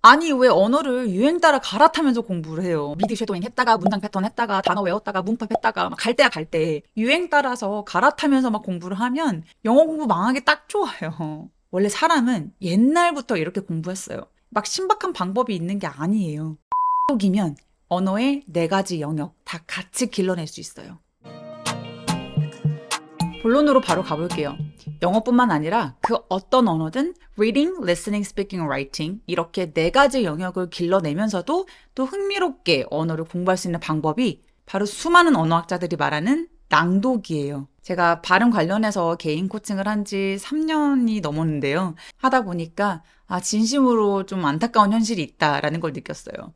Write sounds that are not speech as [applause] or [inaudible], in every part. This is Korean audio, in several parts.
아니 왜 언어를 유행 따라 갈아타면서 공부를 해요. 미드 쉐도잉 했다가 문장 패턴 했다가 단어 외웠다가 문법 했다가 갈 때야 갈 때 유행 따라서 갈아타면서 막 공부를 하면 영어 공부 망하기 딱 좋아요. [laughs] 원래 사람은 옛날부터 이렇게 공부했어요. 막 신박한 방법이 있는 게 아니에요. 속이면 언어의 네 가지 영역 다 같이 길러낼 수 있어요. 본론으로 바로 가볼게요. 영어뿐만 아니라 그 어떤 언어든 reading, listening, speaking, writing 이렇게 네 가지 영역을 길러내면서도 또 흥미롭게 언어를 공부할 수 있는 방법이 바로 수많은 언어학자들이 말하는 낭독이에요. 제가 발음 관련해서 개인 코칭을 한 지 3년이 넘었는데요. 하다 보니까 아, 진심으로 좀 안타까운 현실이 있다라는 걸 느꼈어요.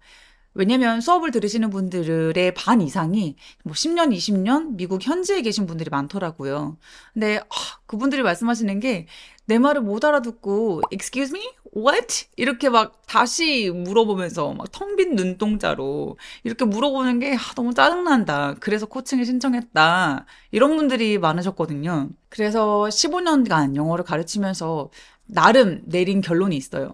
왜냐면 수업을 들으시는 분들의 반 이상이 뭐 10년, 20년 미국 현지에 계신 분들이 많더라고요. 근데 아, 그분들이 말씀하시는 게 내 말을 못 알아듣고 excuse me? what? 이렇게 막 다시 물어보면서 막 텅 빈 눈동자로 이렇게 물어보는 게 아, 너무 짜증난다. 그래서 코칭을 신청했다. 이런 분들이 많으셨거든요. 그래서 15년간 영어를 가르치면서 나름 내린 결론이 있어요.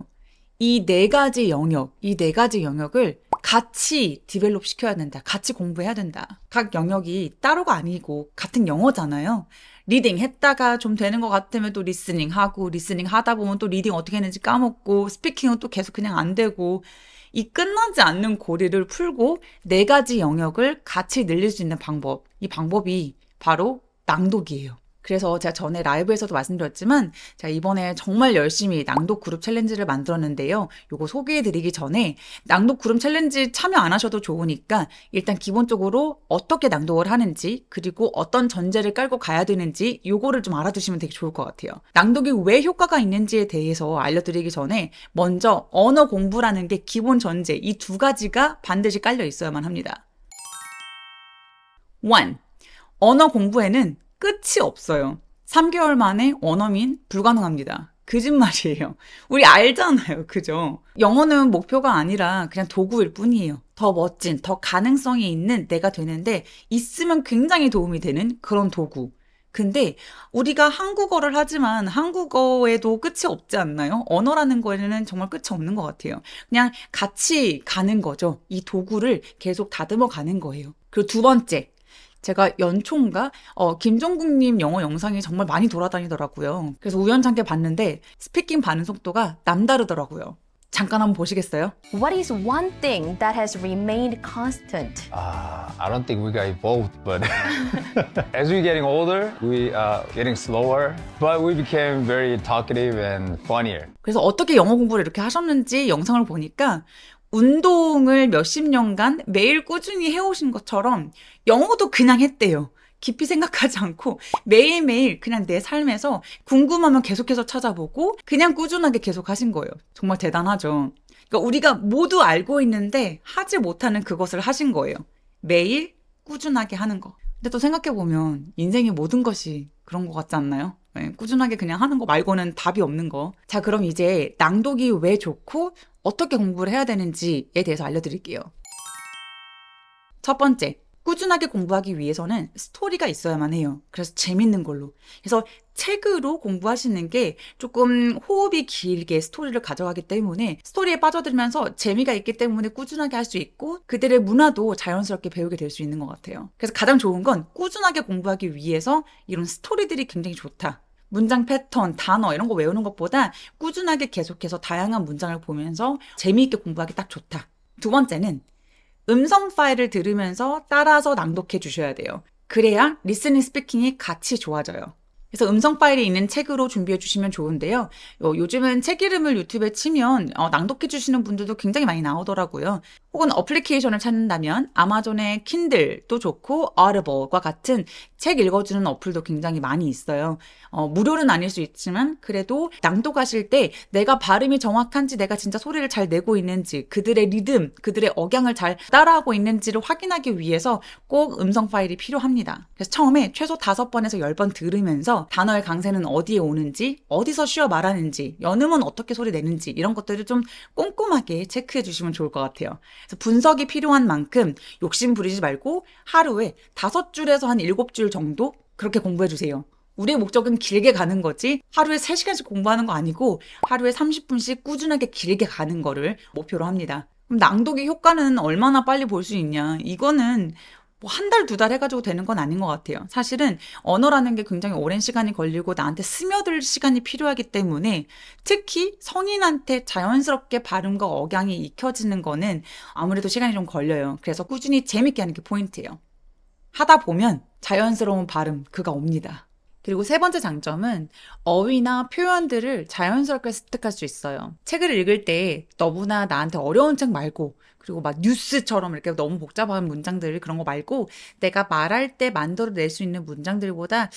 이 네 가지 영역, 이 네 가지 영역을 같이 디벨롭 시켜야 된다. 같이 공부해야 된다. 각 영역이 따로가 아니고 같은 영어잖아요. 리딩 했다가 좀 되는 것 같으면 또 리스닝 하고 리스닝 하다 보면 또 리딩 어떻게 했는지 까먹고 스피킹은 또 계속 그냥 안 되고 이 끝나지 않는 고리를 풀고 네 가지 영역을 같이 늘릴 수 있는 방법. 이 방법이 바로 낭독이에요. 그래서 제가 전에 라이브에서도 말씀드렸지만 제가 이번에 정말 열심히 낭독 그룹 챌린지를 만들었는데요. 요거 소개해드리기 전에 낭독 그룹 챌린지 참여 안 하셔도 좋으니까 일단 기본적으로 어떻게 낭독을 하는지 그리고 어떤 전제를 깔고 가야 되는지 요거를 좀 알아두시면 되게 좋을 것 같아요. 낭독이 왜 효과가 있는지에 대해서 알려드리기 전에 먼저 언어 공부라는 게 기본 전제 이 두 가지가 반드시 깔려 있어야만 합니다. 1. 언어 공부에는 끝이 없어요. 3개월 만에 원어민 불가능합니다. 거짓말이에요. 우리 알잖아요. 그죠? 영어는 목표가 아니라 그냥 도구일 뿐이에요. 더 멋진, 더 가능성이 있는 내가 되는데 있으면 굉장히 도움이 되는 그런 도구. 근데 우리가 한국어를 하지만 한국어에도 끝이 없지 않나요? 언어라는 거에는 정말 끝이 없는 것 같아요. 그냥 같이 가는 거죠. 이 도구를 계속 다듬어 가는 거예요. 그리고 두 번째, 제가 연초인가 어, 김종국님 영어 영상이 정말 많이 돌아다니더라고요. 그래서 우연찮게 봤는데 스피킹 반응 속도가 남다르더라고요. 잠깐 한번 보시겠어요? What is one thing that has remained constant? Uh, I don't think we got evolved, but as we're getting older, we are getting slower, but we became very talkative and funnier. 그래서 어떻게 영어 공부를 이렇게 하셨는지 영상을 보니까 운동을 몇십 년간 매일 꾸준히 해오신 것처럼 영어도 그냥 했대요. 깊이 생각하지 않고 매일매일 그냥 내 삶에서 궁금하면 계속해서 찾아보고 그냥 꾸준하게 계속 하신 거예요. 정말 대단하죠. 그러니까 우리가 모두 알고 있는데 하지 못하는 그것을 하신 거예요. 매일 꾸준하게 하는 거. 근데 또 생각해보면 인생의 모든 것이 그런 것 같지 않나요? 네, 꾸준하게 그냥 하는 거 말고는 답이 없는 거. 자, 그럼 이제 낭독이 왜 좋고 어떻게 공부를 해야 되는지에 대해서 알려드릴게요. 첫 번째, 꾸준하게 공부하기 위해서는 스토리가 있어야만 해요. 그래서 재밌는 걸로. 그래서 책으로 공부하시는 게 조금 호흡이 길게 스토리를 가져가기 때문에 스토리에 빠져들면서 재미가 있기 때문에 꾸준하게 할 수 있고 그들의 문화도 자연스럽게 배우게 될 수 있는 것 같아요. 그래서 가장 좋은 건 꾸준하게 공부하기 위해서 이런 스토리들이 굉장히 좋다. 문장 패턴, 단어 이런 거 외우는 것보다 꾸준하게 계속해서 다양한 문장을 보면서 재미있게 공부하기 딱 좋다. 두 번째는 음성 파일을 들으면서 따라서 낭독해 주셔야 돼요. 그래야 리스닝 스피킹이 같이 좋아져요. 그래서 음성 파일이 있는 책으로 준비해 주시면 좋은데요. 어, 요즘은 책 이름을 유튜브에 치면 어, 낭독해 주시는 분들도 굉장히 많이 나오더라고요. 혹은 어플리케이션을 찾는다면 아마존의 킨들도 좋고 a 르버 i 과 같은 책 읽어주는 어플도 굉장히 많이 있어요. 어, 무료는 아닐 수 있지만 그래도 낭독하실 때 내가 발음이 정확한지 내가 진짜 소리를 잘 내고 있는지 그들의 리듬, 그들의 억양을 잘 따라하고 있는지를 확인하기 위해서 꼭 음성 파일이 필요합니다. 그래서 처음에 최소 5번에서 10번 들으면서 단어의 강세는 어디에 오는지, 어디서 쉬어 말하는지, 연음은 어떻게 소리 내는지 이런 것들을 좀 꼼꼼하게 체크해 주시면 좋을 것 같아요. 그래서 분석이 필요한 만큼 욕심 부리지 말고 하루에 다섯 줄에서 한 일곱 줄 정도 그렇게 공부해 주세요. 우리의 목적은 길게 가는 거지 하루에 3시간씩 공부하는 거 아니고 하루에 30분씩 꾸준하게 길게 가는 거를 목표로 합니다. 그럼 낭독의 효과는 얼마나 빨리 볼 수 있냐? 이거는 뭐한 달, 두 달 해가지고 되는 건 아닌 것 같아요. 사실은 언어라는 게 굉장히 오랜 시간이 걸리고 나한테 스며들 시간이 필요하기 때문에 특히 성인한테 자연스럽게 발음과 억양이 익혀지는 거는 아무래도 시간이 좀 걸려요. 그래서 꾸준히 재밌게 하는 게 포인트예요. 하다 보면 자연스러운 발음, 그가 옵니다. 그리고 세 번째 장점은 어휘나 표현들을 자연스럽게 습득할 수 있어요. 책을 읽을 때 너무나 나한테 어려운 책 말고 그리고 막 뉴스처럼 이렇게 너무 복잡한 문장들 그런 거 말고 내가 말할 때 만들어낼 수 있는 문장들보다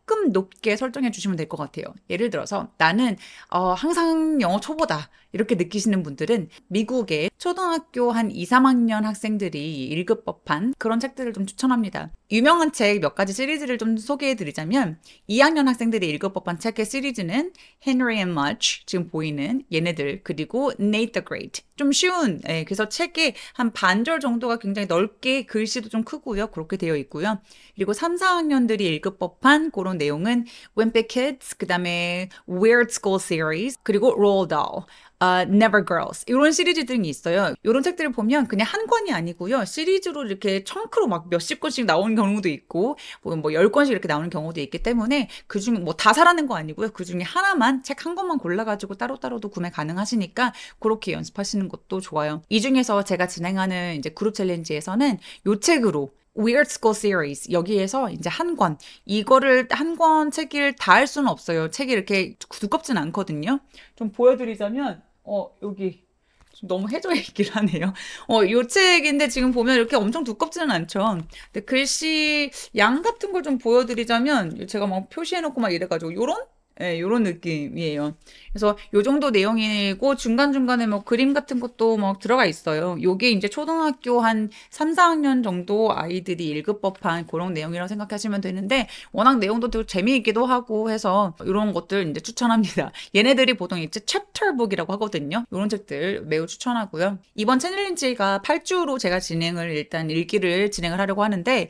조금 높게 설정해 주시면 될 것 같아요. 예를 들어서 나는 어, 항상 영어 초보다 이렇게 느끼시는 분들은 미국의 초등학교 한 2, 3학년 학생들이 읽을 법한 그런 책들을 좀 추천합니다. 유명한 책 몇 가지 시리즈를 좀 소개해드리자면 2학년 학생들이 읽을 법한 책의 시리즈는 Henry and Much 지금 보이는 얘네들 그리고 Nate the Great 좀 쉬운 예, 그래서 책이 한 반절 정도가 굉장히 넓게 글씨도 좀 크고요 그렇게 되어 있고요 그리고 3, 4학년들이 읽을 법한 그런 내용은 Wimpy Kids 그 다음에 Weird School Series 그리고 Roald d a l 아, Never Girls 이런 시리즈 등이 있어요. 이런 책들을 보면 그냥 한 권이 아니고요. 시리즈로 이렇게 청크로 막 몇십 권씩 나오는 경우도 있고 뭐열 뭐 권씩 이렇게 나오는 경우도 있기 때문에 그중에 뭐다 사라는 거 아니고요. 그중에 하나만 책 한 권만 골라가지고 따로따로도 구매 가능하시니까 그렇게 연습하시는 것도 좋아요. 이 중에서 제가 진행하는 이제 그룹 챌린지에서는 요 책으로 Weird School Series 여기에서 이제 한 권 이거를 한 권 책을 다 할 수는 없어요. 책이 이렇게 두껍진 않거든요. 좀 보여드리자면 어 여기 좀 너무 해줘야 있긴 하네요. 어, 요 책인데 지금 보면 이렇게 엄청 두껍지는 않죠. 근데 글씨 양 같은 걸 좀 보여드리자면 제가 막 표시해놓고 막 이래가지고 요런 예, 요런 느낌이에요. 그래서 요 정도 내용이고 중간중간에 뭐 그림 같은 것도 막 들어가 있어요. 요게 이제 초등학교 한 3, 4학년 정도 아이들이 읽을 법한 그런 내용이라고 생각하시면 되는데 워낙 내용도 되 재미있기도 하고 해서 요런 것들 이제 추천합니다. [laughs] 얘네들이 보통 이제 챕터북이라고 하거든요. 요런 책들 매우 추천하고요. 이번 채널린지가 8주로 제가 진행을 일단 읽기를 진행을 하려고 하는데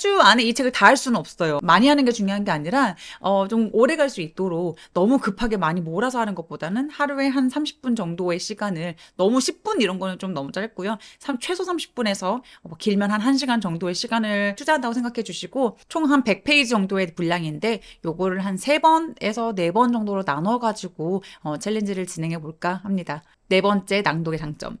8주 안에 이 책을 다 할 수는 없어요. 많이 하는 게 중요한 게 아니라 어, 좀 오래 갈 수 있도록 있도록 너무 급하게 많이 몰아서 하는 것보다는 하루에 한 30분 정도의 시간을 너무 10분 이런 거는 좀 너무 짧고요. 3, 최소 30분에서 뭐 길면 한 1시간 정도의 시간을 투자한다고 생각해 주시고 총 한 100페이지 정도의 분량인데 요거를 한 3번에서 4번 정도로 나눠 가지고 어, 챌린지를 진행해 볼까 합니다. 네 번째 낭독의 장점.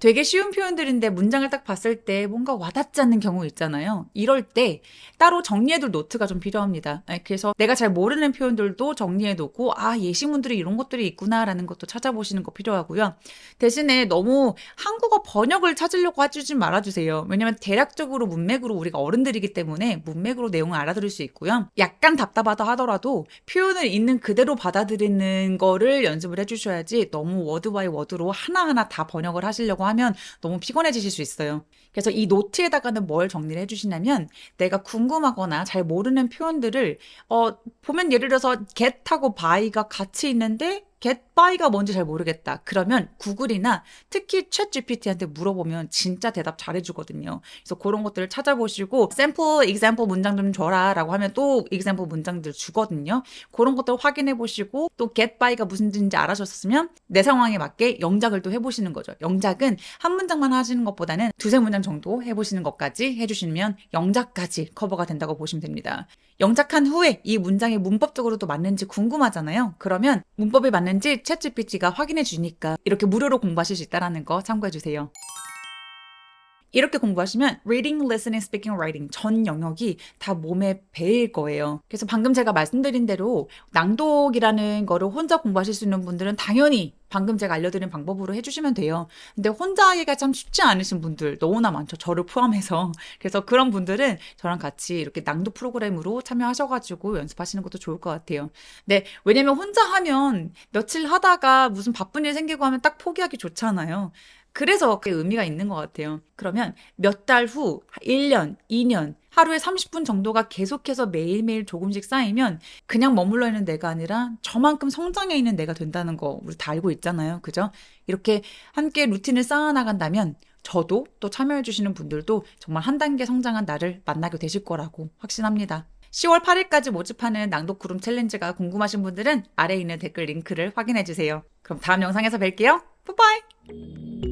되게 쉬운 표현들인데 문장을 딱 봤을 때 뭔가 와닿지 않는 경우 있잖아요. 이럴 때 따로 정리해둘 노트가 좀 필요합니다. 네, 그래서 내가 잘 모르는 표현들도 정리해놓고 아 예시문들이 이런 것들이 있구나라는 것도 찾아보시는 거 필요하고요. 대신에 너무 한국어 번역을 찾으려고 하지 말아주세요. 왜냐면 대략적으로 문맥으로 우리가 어른들이기 때문에 문맥으로 내용을 알아들을 수 있고요. 약간 답답하다 하더라도 표현을 있는 그대로 받아들이는 거를 연습을 해주셔야지 너무 워드 바이 워드로 하나하나 다 번역을 하시려고 하면 너무 피곤해지실 수 있어요. 그래서 이 노트에다가는 뭘 정리를 해주시냐면 내가 궁금하거나 잘 모르는 표현들을 어 보면 예를 들어서 get하고 by가 같이 있는데 get 파이가 뭔지 잘 모르겠다. 그러면 구글이나 특히 챗 GPT한테 물어보면 진짜 대답 잘해주거든요. 그래서 그런 것들을 찾아보시고 샘플, 익샘플 문장 좀 줘라 라고 하면 또 익샘플 문장들 주거든요. 그런 것들 확인해 보시고 또 get by가 무슨 뜻인지 알아줬으면내 상황에 맞게 영작을 또 해보시는 거죠. 영작은 한 문장만 하시는 것보다는 두세 문장 정도 해보시는 것까지 해주시면 영작까지 커버가 된다고 보시면 됩니다. 영작한 후에 이 문장이 문법적으로도 맞는지 궁금하잖아요. 그러면 문법이 맞는지 챗GPT가 확인해 주니까 이렇게 무료로 공부하실 수 있다는 거 참고해 주세요. 이렇게 공부하시면 reading, listening, speaking, writing 전 영역이 다 몸에 배일 거예요. 그래서 방금 제가 말씀드린 대로 낭독이라는 거를 혼자 공부하실 수 있는 분들은 당연히 방금 제가 알려드린 방법으로 해주시면 돼요. 근데 혼자 하기가 참 쉽지 않으신 분들 너무나 많죠. 저를 포함해서. [laughs] 그래서 그런 분들은 저랑 같이 이렇게 낭독 프로그램으로 참여하셔가지고 연습하시는 것도 좋을 것 같아요. 네, 왜냐면 혼자 하면 며칠 하다가 무슨 바쁜 일 생기고 하면 딱 포기하기 좋잖아요. 그래서 그게 의미가 있는 것 같아요. 그러면 몇 달 후, 1년, 2년, 하루에 30분 정도가 계속해서 매일매일 조금씩 쌓이면 그냥 머물러 있는 내가 아니라 저만큼 성장해 있는 내가 된다는 거 우리 다 알고 있잖아요. 그죠? 이렇게 함께 루틴을 쌓아나간다면 저도 또 참여해주시는 분들도 정말 한 단계 성장한 나를 만나게 되실 거라고 확신합니다. 10월 8일까지 모집하는 낭독 구름 챌린지가 궁금하신 분들은 아래에 있는 댓글 링크를 확인해주세요. 그럼 다음 영상에서 뵐게요. 뿌빠이!